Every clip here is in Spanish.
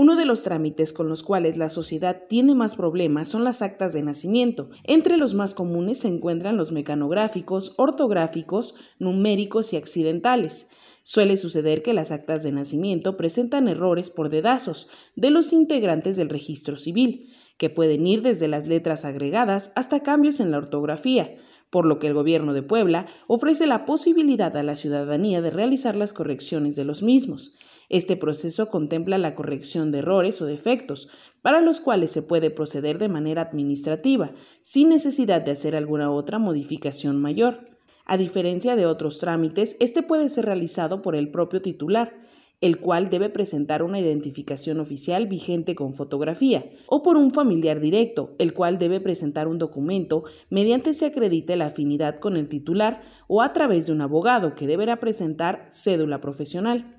Uno de los trámites con los cuales la sociedad tiene más problemas son las actas de nacimiento. Entre los más comunes se encuentran los mecanográficos, ortográficos, numéricos y accidentales. Suele suceder que las actas de nacimiento presentan errores por dedazos de los integrantes del registro civil, que pueden ir desde las letras agregadas hasta cambios en la ortografía, por lo que el gobierno de Puebla ofrece la posibilidad a la ciudadanía de realizar las correcciones de los mismos. Este proceso contempla la corrección de errores o defectos, para los cuales se puede proceder de manera administrativa, sin necesidad de hacer alguna otra modificación mayor. A diferencia de otros trámites, este puede ser realizado por el propio titular, el cual debe presentar una identificación oficial vigente con fotografía, o por un familiar directo, el cual debe presentar un documento mediante se acredite la afinidad con el titular o a través de un abogado que deberá presentar cédula profesional.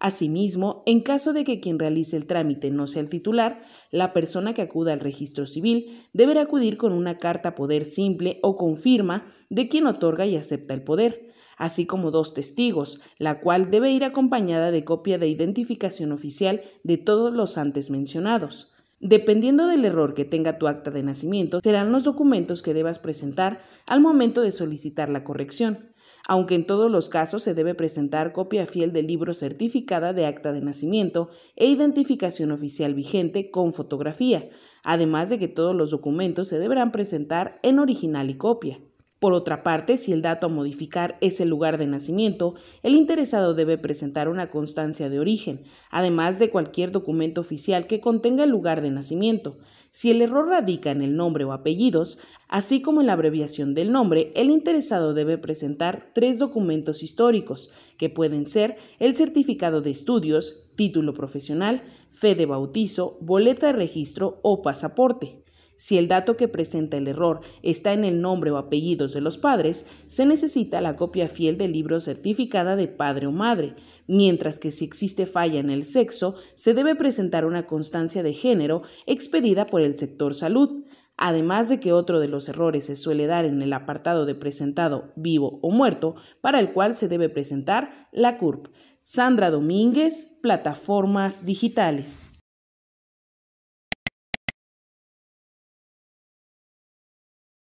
Asimismo, en caso de que quien realice el trámite no sea el titular, la persona que acuda al registro civil deberá acudir con una carta poder simple o con firma de quien otorga y acepta el poder, así como dos testigos, la cual debe ir acompañada de copia de identificación oficial de todos los antes mencionados. Dependiendo del error que tenga tu acta de nacimiento, serán los documentos que debas presentar al momento de solicitar la corrección aunque en todos los casos se debe presentar copia fiel del libro certificada de acta de nacimiento e identificación oficial vigente con fotografía, además de que todos los documentos se deberán presentar en original y copia. Por otra parte, si el dato a modificar es el lugar de nacimiento, el interesado debe presentar una constancia de origen, además de cualquier documento oficial que contenga el lugar de nacimiento. Si el error radica en el nombre o apellidos, así como en la abreviación del nombre, el interesado debe presentar tres documentos históricos, que pueden ser el certificado de estudios, título profesional, fe de bautizo, boleta de registro o pasaporte. Si el dato que presenta el error está en el nombre o apellidos de los padres, se necesita la copia fiel del libro certificada de padre o madre, mientras que si existe falla en el sexo, se debe presentar una constancia de género expedida por el sector salud. Además de que otro de los errores se suele dar en el apartado de presentado vivo o muerto, para el cual se debe presentar la CURP. Sandra Domínguez, Plataformas Digitales.